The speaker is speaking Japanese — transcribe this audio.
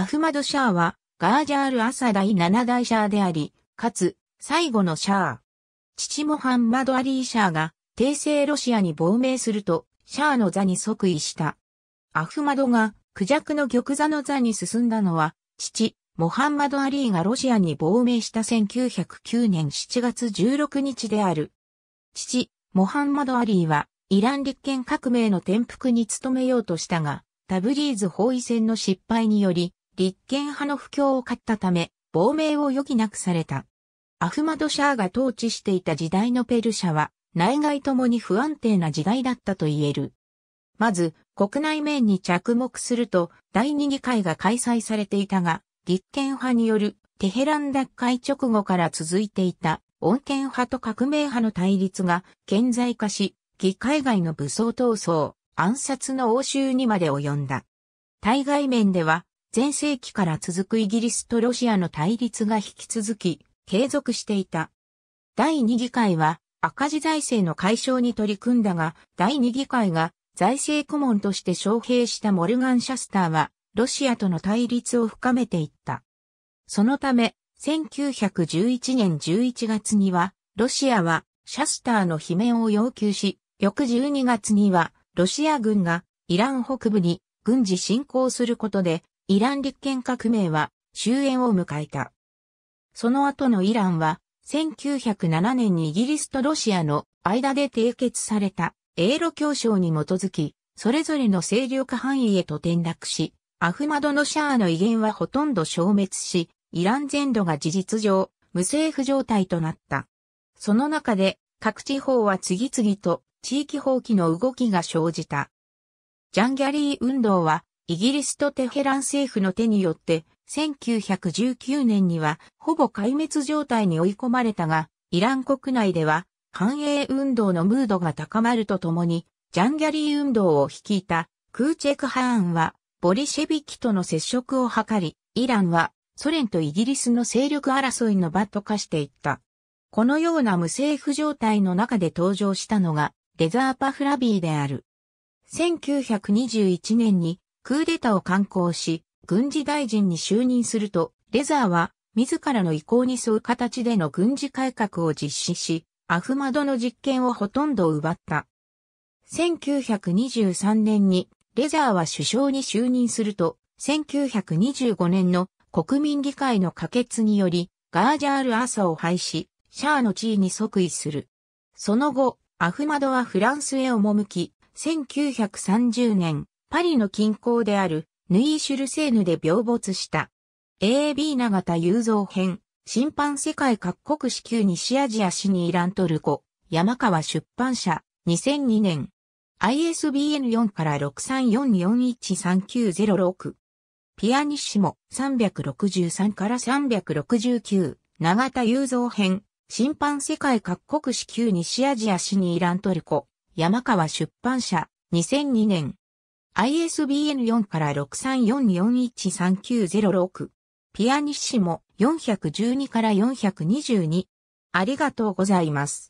アフマド・シャーは、ガージャール・アサ第7代シャーであり、かつ、最後のシャー。父モハンマド・アリー・シャーが、帝政ロシアに亡命すると、シャーの座に即位した。アフマドが、クジャクの玉座の座に進んだのは、父、モハンマド・アリーがロシアに亡命した1909年7月16日である。父、モハンマド・アリーは、イラン立憲革命の転覆に努めようとしたが、タブリーズ包囲戦の失敗により、立憲派の不況を買ったため、亡命を余儀なくされた。アフマドシャーが統治していた時代のペルシャは、内外ともに不安定な時代だったと言える。まず、国内面に着目すると、第二議会が開催されていたが、立憲派によるテヘラン奪回直後から続いていた、穏健派と革命派の対立が顕在化し、議会外の武装闘争、暗殺の応酬にまで及んだ。対外面では、前世紀から続くイギリスとロシアの対立が引き続き、継続していた。第2議会は、赤字財政の解消に取り組んだが、第2議会が財政顧問として招聘したモルガン・シャスターは、ロシアとの対立を深めていった。そのため、1911年11月には、ロシアはシャスターの罷免を要求し、翌12月には、ロシア軍がイラン北部に軍事侵攻することでイラン立憲革命は終焉を迎えた。その後のイランは、1907年にイギリスとロシアの間で締結された英露協商に基づき、それぞれの勢力範囲へと転落し、アフマドのシャアの威厳はほとんど消滅し、イラン全土が事実上、無政府状態となった。その中で、各地方は次々と地域放棄の動きが生じた。ジャンギャリー運動はイギリスとテヘラン政府の手によって、1919年にはほぼ壊滅状態に追い込まれたが、イラン国内では繁栄運動のムードが高まるとともに、ジャンギャリー運動を率いたクーチェク・ハーンはボリシェビキとの接触を図り、イランはソ連とイギリスの勢力争いの場と化していった。このような無政府状態の中で登場したのがデザーパフラビーである。1921年にクーデタを刊行し、軍事大臣に就任すると、レザーは自らの意向に沿う形での軍事改革を実施し、アフマドの実権をほとんど奪った。1923年にレザーは首相に就任すると、1925年の国民議会の可決により、ガージャール・アサを廃止、シャアの地位に即位する。その後、アフマドはフランスへ赴き、1930年、パリの近郊であるヌイーシュルセーヌで病没した。AB 長田雄三編、審判世界各国支給西アジア市にイラントルコ、山川出版社、2002年。ISBN4 から6 3 4 4 1 3 9 0 6ピアニッシモ363から369。長田雄三編、審判世界各国支給西アジア市にイラントルコ、山川出版社、2002年。ISBN 4から6 3 4 4 1 3 9 0 6ピアニッシモ412から422。ありがとうございます。